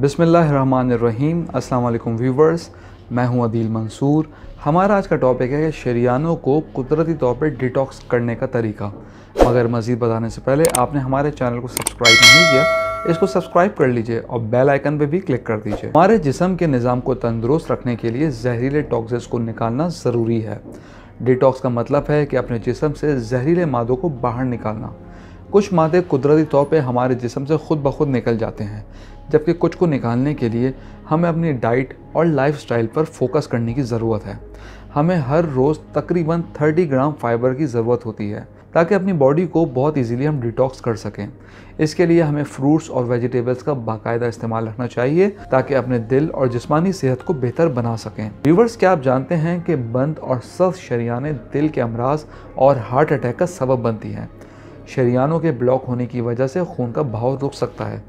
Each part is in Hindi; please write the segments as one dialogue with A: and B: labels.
A: बिसमीम् अल्लाम व्यूवर्स मैं हूं अदील मंसूर हमारा आज का टॉपिक है शरियानों को कुदरती तौर पर डिटॉक्स करने का तरीका मगर मज़ीद बताने से पहले आपने हमारे चैनल को सब्सक्राइब नहीं किया इसको सब्सक्राइब कर लीजिए और बेल आइकन पे भी क्लिक कर दीजिए हमारे जिसम के निज़ाम को तंदुरुस्त रखने के लिए जहरीले टॉक्स को निकालना ज़रूरी है डिटॉक्स का मतलब है कि अपने जिसम से जहरीले मादों को बाहर निकालना कुछ मादे कुदरती तौर पर हमारे जिसम से ख़ुद ब खुद निकल जाते हैं जबकि कुछ को निकालने के लिए हमें अपनी डाइट और लाइफस्टाइल पर फोकस करने की ज़रूरत है हमें हर रोज़ तकरीबन 30 ग्राम फाइबर की ज़रूरत होती है ताकि अपनी बॉडी को बहुत इजीली हम डिटॉक्स कर सकें इसके लिए हमें फ्रूट्स और वेजिटेबल्स का बाकायदा इस्तेमाल रखना चाहिए ताकि अपने दिल और जिस्मानी सेहत को बेहतर बना सकें व्यूवर्स क्या आप जानते हैं कि बंद और सख्त शरियाने दिल के अमराज और हार्ट अटैक का सबब बनती हैं शरियानों के ब्लॉक होने की वजह से खून का भाव रुक सकता है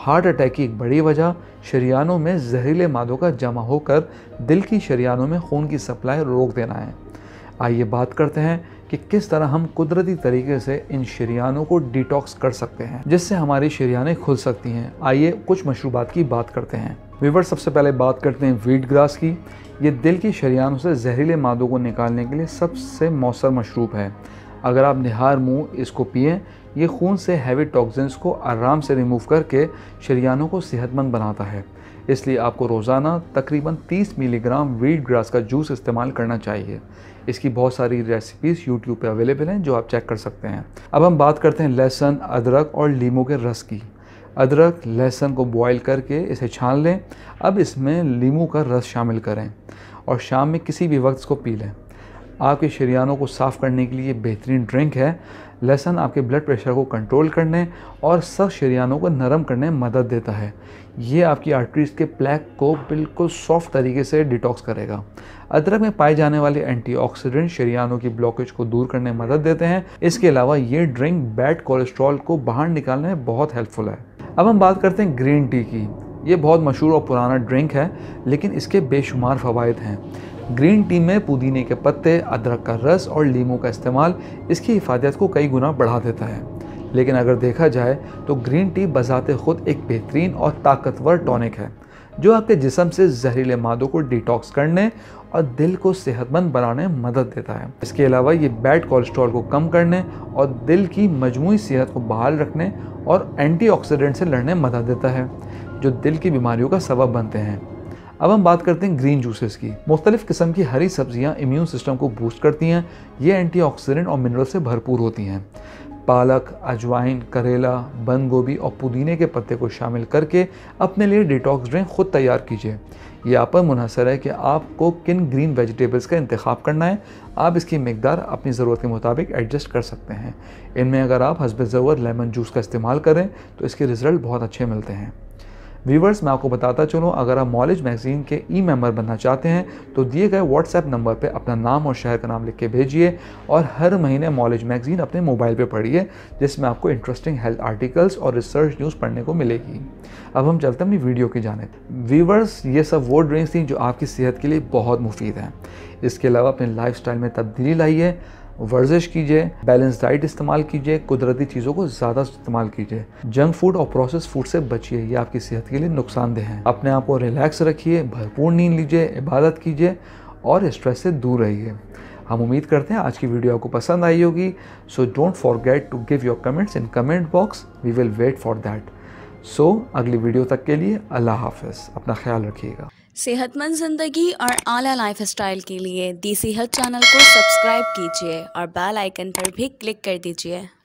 A: हार्ट अटैक की एक बड़ी वजह शरियानों में जहरीले मादों का जमा होकर दिल की शरियानों में खून की सप्लाई रोक देना है आइए बात करते हैं कि किस तरह हम कुदरती तरीके से इन शरियानों को डिटॉक्स कर सकते हैं जिससे हमारी शरियाने खुल सकती हैं आइए कुछ मशरूबात की बात करते हैं विवर सबसे पहले बात करते हैं वीट ग्रास की ये दिल की शरियानों से जहरीले मादों को निकालने के लिए सबसे मौसर मशरूब है अगर आप निहार मुंह इसको पिए ये खून से हैवी टॉक्सिन्स को आराम से रिमूव करके शरियानों को सेहतमंद बनाता है इसलिए आपको रोज़ाना तकरीबन 30 मिलीग्राम वीट ग्रास का जूस इस्तेमाल करना चाहिए इसकी बहुत सारी रेसिपीज़ यूट्यूब पे अवेलेबल हैं जो आप चेक कर सकते हैं अब हम बात करते हैं लहसुन अदरक और लीमू के रस की अदरक लहसुन को बॉईल करके इसे छान लें अब इसमें लीमू का रस शामिल करें और शाम में किसी भी वक्त इसको पी लें आपके शरियानों को साफ़ करने के लिए बेहतरीन ड्रिंक है लहसन आपके ब्लड प्रेशर को कंट्रोल करने और सख्त शरियानों को नरम करने में मदद देता है ये आपकी आर्टरीज़ के प्लैक को बिल्कुल सॉफ्ट तरीके से डिटॉक्स करेगा अदरक में पाए जाने वाले एंटीऑक्सीडेंट शरियानों की ब्लॉकेज को दूर करने में मदद देते हैं इसके अलावा ये ड्रिंक बैड कोलेस्ट्रॉल को बाहर निकालने में बहुत हेल्पफुल है अब हम बात करते हैं ग्रीन टी की ये बहुत मशहूर और पुराना ड्रिंक है लेकिन इसके बेशुमार फ़वाद हैं ग्रीन टी में पुदीने के पत्ते अदरक का रस और लीमू का इस्तेमाल इसकी हिफाजत को कई गुना बढ़ा देता है लेकिन अगर देखा जाए तो ग्रीन टी बजाते खुद एक बेहतरीन और ताकतवर टॉनिक है जो आपके जिसम से जहरीले मादों को डिटॉक्स करने और दिल को सेहतमंद बनाने में मदद देता है इसके अलावा ये बैड कोलेस्ट्रॉल को कम करने और दिल की मजमू सेहत को बहाल रखने और एंटीऑक्सीडेंट से लड़ने में मदद देता है जो दिल की बीमारियों का सबब बनते हैं अब हम बात करते हैं ग्रीन जूसेस की मुख्तलिफ किस्म की हरी सब्जियां इम्यून सिस्टम को बूस्ट करती हैं ये एंटीऑक्सीडेंट और मिनरल से भरपूर होती हैं पालक अजवाइन करेला बंद गोभी और पुदीने के पत्ते को शामिल करके अपने लिए डिटॉक्स ड्रिंक खुद तैयार कीजिए यह आप पर मुनसर है कि आपको किन ग्रीन वेजिटेबल्स का इंतखब करना है आप इसकी मकदार अपनी ज़रूरत के मुताबिक एडजस्ट कर सकते हैं इनमें अगर आप हसब लेमन जूस का इस्तेमाल करें तो इसके रिज़ल्ट बहुत अच्छे मिलते हैं व्यूवर्स मैं आपको बताता चलूँ अगर आप नॉलेज मैगजीन के ई मेम्बर बनना चाहते हैं तो दिए गए व्हाट्सएप नंबर पर अपना नाम और शहर का नाम लिख के भेजिए और हर महीने नॉलेज मैगजीन अपने मोबाइल पर पढ़िए जिसमें आपको इंटरेस्टिंग हेल्थ आर्टिकल्स और रिसर्च न्यूज़ पढ़ने को मिलेगी अब हम चलते हैं अपनी वीडियो की जाने व्यूवर्स ये सब वो ड्रिंक्स थी जो आपकी सेहत के लिए बहुत मुफीद हैं इसके अलावा अपने लाइफ में तब्दीली लाइए वर्जिश कीजिए बैलेंस डाइट इस्तेमाल कीजिए कुदरती चीज़ों को ज़्यादा इस्तेमाल कीजिए जंक फूड और प्रोसेस फूड से बचिए ये आपकी सेहत के लिए नुकसानदेह है अपने आप को रिलैक्स रखिए भरपूर नींद लीजिए इबादत कीजिए और स्ट्रेस से दूर रहिए हम उम्मीद करते हैं आज की वीडियो आपको पसंद आई होगी so don't forget to give your comments in comment box we will wait for that so अगली वीडियो तक के लिए अल्लाह हाफ अपना ख्याल रखिएगा सेहतमंद ज़िंदगी और आला लाइफ स्टाइल के लिए दी सेहत चैनल को सब्सक्राइब कीजिए और बेल आइकन पर भी क्लिक कर दीजिए